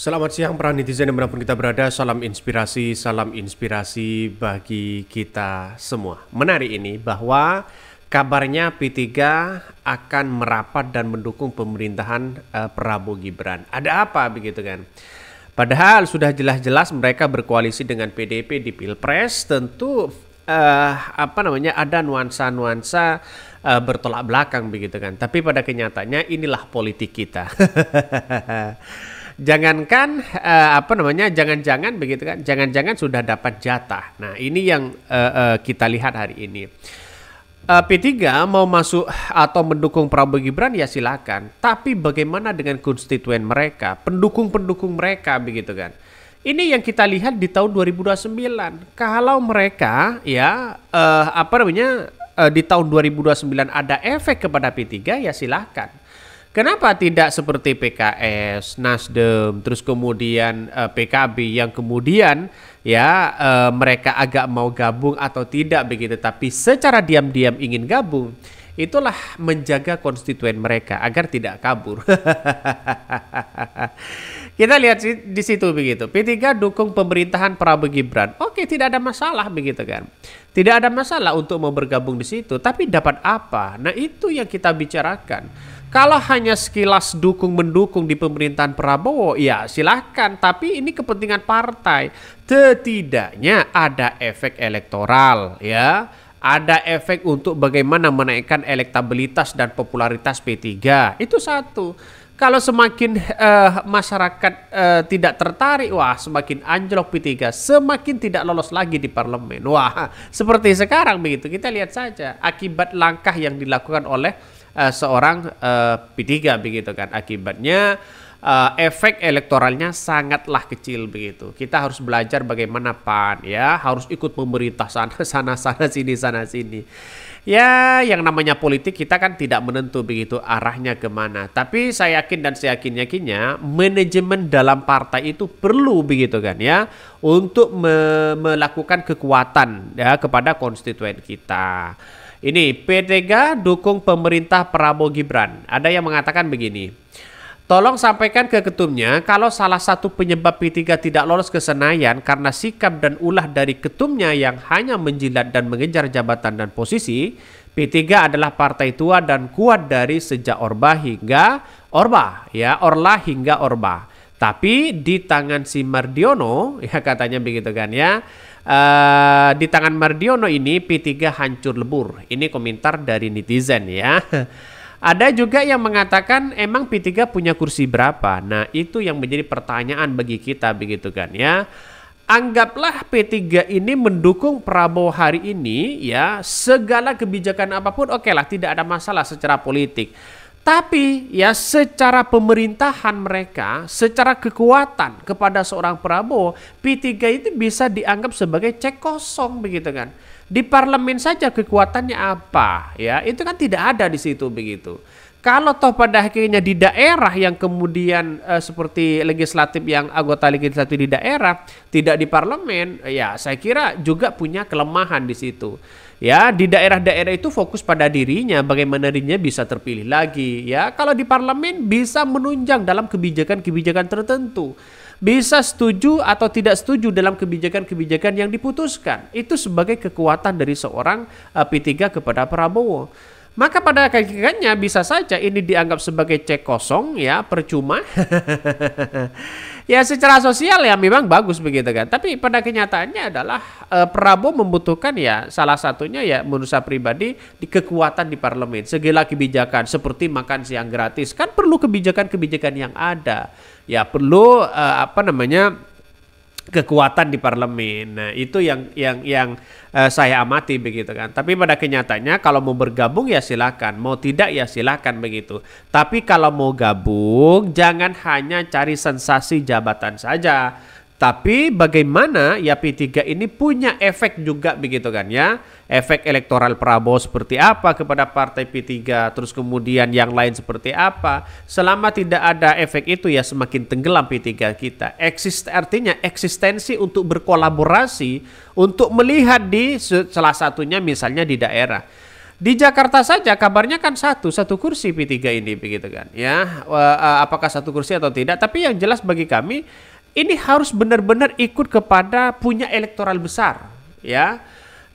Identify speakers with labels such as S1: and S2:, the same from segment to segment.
S1: Selamat siang para netizen yang dimanapun kita berada Salam inspirasi, salam inspirasi bagi kita semua Menarik ini bahwa kabarnya P3 akan merapat dan mendukung pemerintahan eh, Prabowo Gibran Ada apa begitu kan? Padahal sudah jelas-jelas mereka berkoalisi dengan PDP di Pilpres Tentu eh, apa namanya ada nuansa-nuansa uh, bertolak belakang begitu kan. Tapi pada kenyataannya inilah politik kita. jangankan uh, apa namanya jangan-jangan begitu kan jangan-jangan sudah dapat jatah nah ini yang uh, uh, kita lihat hari ini uh, P3 mau masuk atau mendukung Prabowo Gibran ya silakan tapi bagaimana dengan konstituen mereka pendukung-pendukung mereka begitu kan ini yang kita lihat di tahun 2029 kalau mereka ya uh, apa namanya uh, di tahun 2029 ada efek kepada P3 ya silakan. Kenapa tidak seperti PKS, Nasdem, terus kemudian eh, PKB yang kemudian ya eh, mereka agak mau gabung atau tidak begitu, tapi secara diam-diam ingin gabung, itulah menjaga konstituen mereka agar tidak kabur. Kita lihat di situ begitu. P3 dukung pemerintahan Prabowo Gibran. Oke, tidak ada masalah begitu kan. Tidak ada masalah untuk mau bergabung di situ, tapi dapat apa? Nah, itu yang kita bicarakan. Kalau hanya sekilas dukung-mendukung di pemerintahan Prabowo, ya silahkan. Tapi ini kepentingan partai. Setidaknya ada efek elektoral ya ada efek untuk bagaimana menaikkan elektabilitas dan popularitas P3. Itu satu. Kalau semakin uh, masyarakat uh, tidak tertarik, wah semakin anjlok P3, semakin tidak lolos lagi di parlemen. Wah, seperti sekarang begitu. Kita lihat saja akibat langkah yang dilakukan oleh uh, seorang uh, P3 begitu kan. Akibatnya uh, efek elektoralnya sangatlah kecil begitu. Kita harus belajar bagaimana PAN ya, harus ikut pemerintah sana sana sana sini sana sini. Ya, yang namanya politik kita kan tidak menentu begitu arahnya kemana. Tapi saya yakin dan saya yakin yakinnya manajemen dalam partai itu perlu begitu kan ya untuk me melakukan kekuatan ya kepada konstituen kita. Ini P3 dukung pemerintah Prabowo Gibran. Ada yang mengatakan begini. Tolong sampaikan ke ketumnya kalau salah satu penyebab P3 tidak lolos ke Senayan karena sikap dan ulah dari ketumnya yang hanya menjilat dan mengejar jabatan dan posisi, P3 adalah partai tua dan kuat dari sejak Orba hingga Orba, ya Orla hingga Orba. Tapi di tangan si Mardiono, ya katanya begitu kan ya, Uh, di tangan Mardiono ini P3 hancur lebur. Ini komentar dari netizen ya. Ada juga yang mengatakan emang P3 punya kursi berapa? Nah, itu yang menjadi pertanyaan bagi kita begitu kan ya. Anggaplah P3 ini mendukung Prabowo hari ini ya, segala kebijakan apapun oke okay lah tidak ada masalah secara politik. Tapi ya secara pemerintahan mereka, secara kekuatan kepada seorang Prabowo, P3 itu bisa dianggap sebagai cek kosong begitu kan. Di parlemen saja kekuatannya apa ya, itu kan tidak ada di situ begitu. Kalau toh pada akhirnya di daerah yang kemudian eh, seperti legislatif yang anggota legislatif di daerah tidak di parlemen, ya saya kira juga punya kelemahan di situ. Ya, di daerah-daerah itu fokus pada dirinya, bagaimana dirinya bisa terpilih lagi. Ya, kalau di parlemen bisa menunjang dalam kebijakan-kebijakan tertentu, bisa setuju atau tidak setuju dalam kebijakan-kebijakan yang diputuskan. Itu sebagai kekuatan dari seorang eh, P3 kepada Prabowo. Maka pada hakikatnya bisa saja ini dianggap sebagai cek kosong ya, percuma. ya secara sosial ya memang bagus begitu kan. Tapi pada kenyataannya adalah eh, Prabowo membutuhkan ya salah satunya ya menurut saya pribadi di kekuatan di parlemen. Segala kebijakan seperti makan siang gratis kan perlu kebijakan-kebijakan yang ada. Ya perlu eh, apa namanya? kekuatan di parlemen. Nah, itu yang yang yang uh, saya amati begitu kan. Tapi pada kenyataannya kalau mau bergabung ya silakan, mau tidak ya silakan begitu. Tapi kalau mau gabung jangan hanya cari sensasi jabatan saja tapi bagaimana ya P3 ini punya efek juga begitu kan ya. Efek elektoral Prabowo seperti apa kepada partai P3 terus kemudian yang lain seperti apa. Selama tidak ada efek itu ya semakin tenggelam P3 kita. Eksist artinya eksistensi untuk berkolaborasi untuk melihat di salah satunya misalnya di daerah. Di Jakarta saja kabarnya kan satu satu kursi P3 ini begitu kan ya apakah satu kursi atau tidak tapi yang jelas bagi kami ini harus benar-benar ikut kepada punya elektoral besar ya.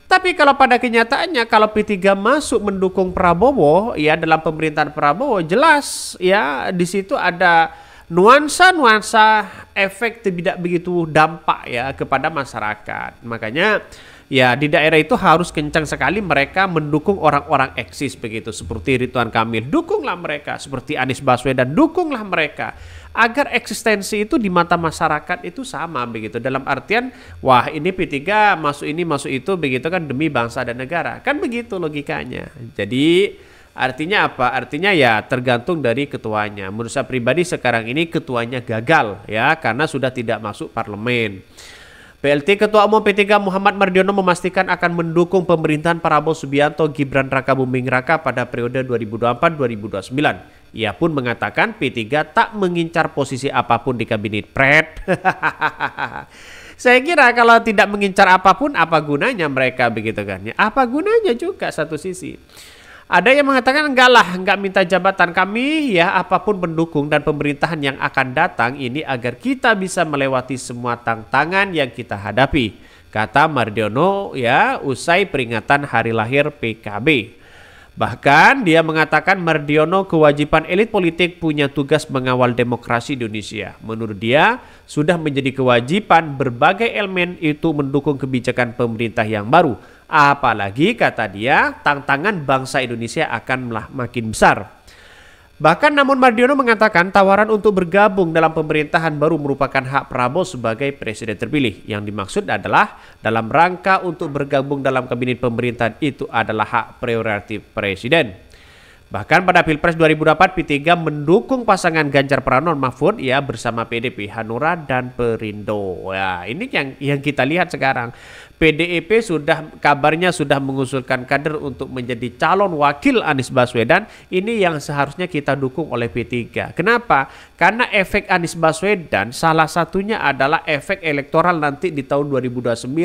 S1: Tapi kalau pada kenyataannya kalau P3 masuk mendukung Prabowo ya dalam pemerintahan Prabowo jelas ya di situ ada nuansa-nuansa efek tidak begitu dampak ya kepada masyarakat. Makanya ya di daerah itu harus kencang sekali mereka mendukung orang-orang eksis begitu seperti Ridwan Kamil dukunglah mereka seperti Anies Baswedan dukunglah mereka agar eksistensi itu di mata masyarakat itu sama begitu dalam artian wah ini P3 masuk ini masuk itu begitu kan demi bangsa dan negara kan begitu logikanya jadi Artinya apa? Artinya ya tergantung dari ketuanya. Menurut saya pribadi sekarang ini ketuanya gagal ya karena sudah tidak masuk parlemen. PLT Ketua Umum P3 Muhammad Mardiono memastikan akan mendukung pemerintahan Prabowo Subianto Gibran Raka Buming Raka pada periode 2024-2029. Ia pun mengatakan P3 tak mengincar posisi apapun di kabinet Pret. Saya kira kalau tidak mengincar apapun apa gunanya mereka begitu kan? Ya, apa gunanya juga satu sisi. Ada yang mengatakan enggak lah, enggak minta jabatan kami ya apapun pendukung dan pemerintahan yang akan datang ini agar kita bisa melewati semua tantangan yang kita hadapi. Kata Mardiono ya usai peringatan hari lahir PKB. Bahkan dia mengatakan Mardiono kewajiban elit politik punya tugas mengawal demokrasi Indonesia. Menurut dia sudah menjadi kewajiban berbagai elemen itu mendukung kebijakan pemerintah yang baru Apalagi kata dia tantangan bangsa Indonesia akan makin besar. Bahkan namun Mardiono mengatakan tawaran untuk bergabung dalam pemerintahan baru merupakan hak Prabowo sebagai presiden terpilih. Yang dimaksud adalah dalam rangka untuk bergabung dalam kabinet pemerintahan itu adalah hak prioritas presiden. Bahkan pada Pilpres 2004 P3 mendukung pasangan Ganjar Pranowo Mahfud ya bersama PDP Hanura dan Perindo. Ya, ini yang yang kita lihat sekarang. PDIP e sudah kabarnya sudah mengusulkan kader untuk menjadi calon wakil Anies Baswedan. Ini yang seharusnya kita dukung oleh P3. Kenapa? Karena efek Anies Baswedan salah satunya adalah efek elektoral nanti di tahun 2029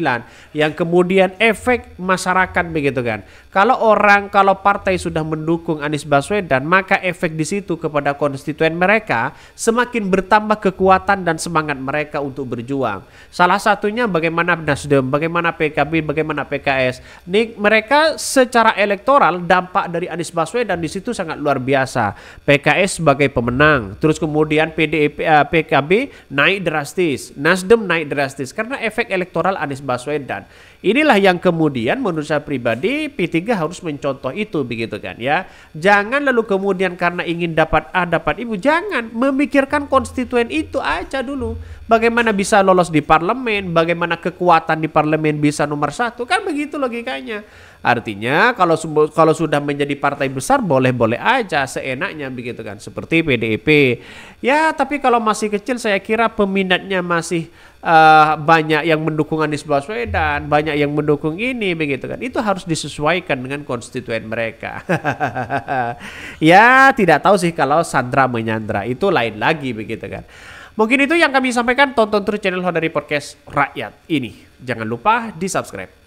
S1: yang kemudian efek masyarakat begitu kan. Kalau orang kalau partai sudah mendukung Anies Anies Baswedan, maka efek di situ kepada konstituen mereka semakin bertambah kekuatan dan semangat mereka untuk berjuang. Salah satunya bagaimana Nasdem, bagaimana PKB, bagaimana PKS. Nih, mereka secara elektoral dampak dari Anies Baswedan di situ sangat luar biasa. PKS sebagai pemenang, terus kemudian PDIP, uh, e, eh, PKB naik drastis, Nasdem naik drastis karena efek elektoral Anies Baswedan. Inilah yang kemudian menurut saya pribadi P3 harus mencontoh itu begitu kan ya. Jangan lalu kemudian karena ingin dapat A dapat Ibu jangan memikirkan konstituen itu aja dulu. Bagaimana bisa lolos di parlemen, bagaimana kekuatan di parlemen bisa nomor satu kan begitu logikanya. Artinya kalau kalau sudah menjadi partai besar boleh-boleh aja seenaknya begitu kan seperti PDIP. Ya, tapi kalau masih kecil saya kira peminatnya masih uh, banyak yang mendukung Anies Baswedan, banyak yang mendukung ini begitu kan. Itu harus disesuaikan dengan konstituen mereka. ya, tidak tahu sih kalau Sandra menyandra itu lain lagi begitu kan. Mungkin itu yang kami sampaikan. Tonton terus channel Hodari Podcast Rakyat ini. Jangan lupa di subscribe.